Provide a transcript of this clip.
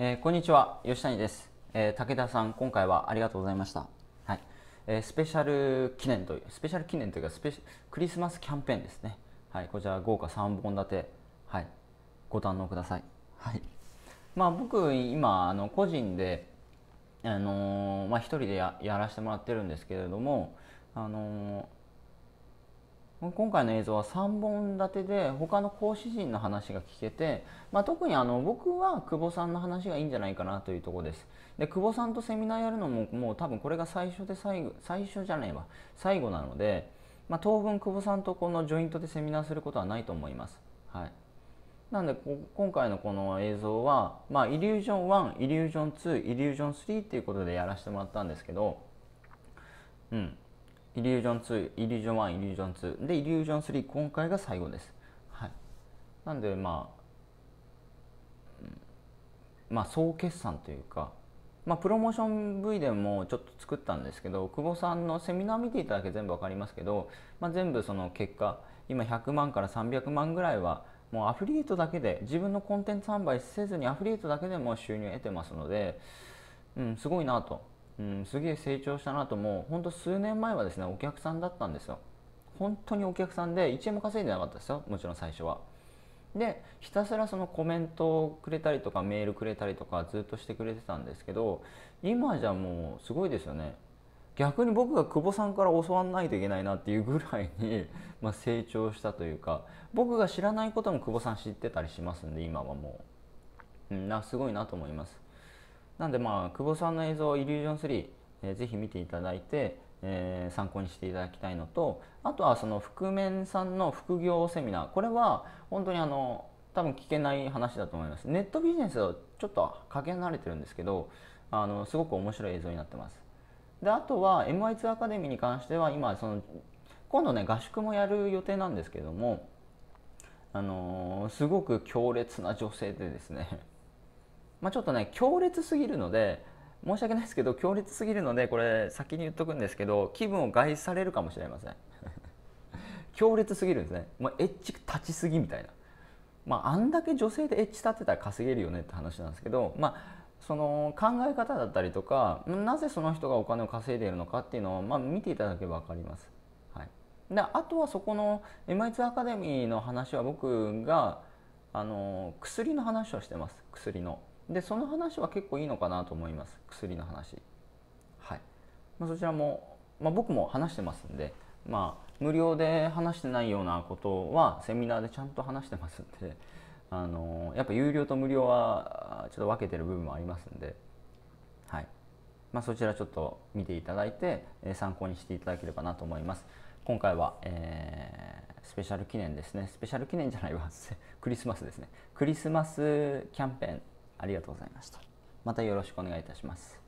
えー、こんにちは吉谷です、えー、武田さん今回はありがとうございました、はいえー、スペシャル記念というスペシャル記念というかスペシクリスマスキャンペーンですねはいこちら豪華3本立てはいご堪能くださいはいまあ僕今あの個人であのー、まあ人でやらせてもらってるんですけれどもあの今回の映像は3本立てで他の講師陣の話が聞けて、まあ、特にあの僕は久保さんの話がいいんじゃないかなというところですで久保さんとセミナーやるのももう多分これが最初で最後最初じゃないわ最後なので、まあ、当分久保さんとこのジョイントでセミナーすることはないと思います、はい、なんで今回のこの映像は、まあ、イリュージョン1イリュージョン2イリュージョン3っていうことでやらせてもらったんですけどうんイリュージョン2イリュージョン1イリュージョン2でイリュージョン3今回が最後です、はい、なんでまあまあ総決算というかまあ、プロモーション V でもちょっと作ったんですけど久保さんのセミナー見ていただけ全部分かりますけど、まあ、全部その結果今100万から300万ぐらいはもうアフリエイトだけで自分のコンテンツ販売せずにアフリエイトだけでも収入を得てますので、うん、すごいなとうん、すげえ成長したなともうほんと数年前はですねお客さんだったんですよ本当にお客さんで1円も稼いでなかったですよもちろん最初はでひたすらそのコメントをくれたりとかメールくれたりとかずっとしてくれてたんですけど今じゃもうすごいですよね逆に僕が久保さんから教わんないといけないなっていうぐらいに、まあ、成長したというか僕が知らないことも久保さん知ってたりしますんで今はもう、うん、なすごいなと思いますなんでまあ久保さんの映像イリュージョン3、えー、ぜひ見ていただいて、えー、参考にしていただきたいのとあとはその覆面さんの副業セミナーこれは本当にあの多分聞けない話だと思いますネットビジネスはちょっとかけ慣れてるんですけどあのすごく面白い映像になってますであとは MI2 アカデミーに関しては今その今度ね合宿もやる予定なんですけどもあのー、すごく強烈な女性でですねまあ、ちょっとね強烈すぎるので申し訳ないですけど強烈すぎるのでこれ先に言っとくんですけど気分を害されるかもしれません 強烈すぎるんですねもうエッチ立ちすぎみたいなまああんだけ女性でエッチ立てたら稼げるよねって話なんですけどまあその考え方だったりとかなぜその人がお金を稼いでいるのかっていうのを、まあ、見ていただければ分かります。はい、であとはそこの MI2 アカデミーの話は僕があの薬の話をしてます薬の。でその話は結構いいのかなと思います薬の話はい、まあ、そちらも、まあ、僕も話してますんでまあ無料で話してないようなことはセミナーでちゃんと話してますんであのやっぱ有料と無料はちょっと分けてる部分もありますんではいまあ、そちらちょっと見ていただいて参考にしていただければなと思います。今回は、えー、スペシャル記念ですねスペシャル記念じゃないわ クリスマスですねクリスマスキャンペーンありがとうございました。またよろしくお願いいたします。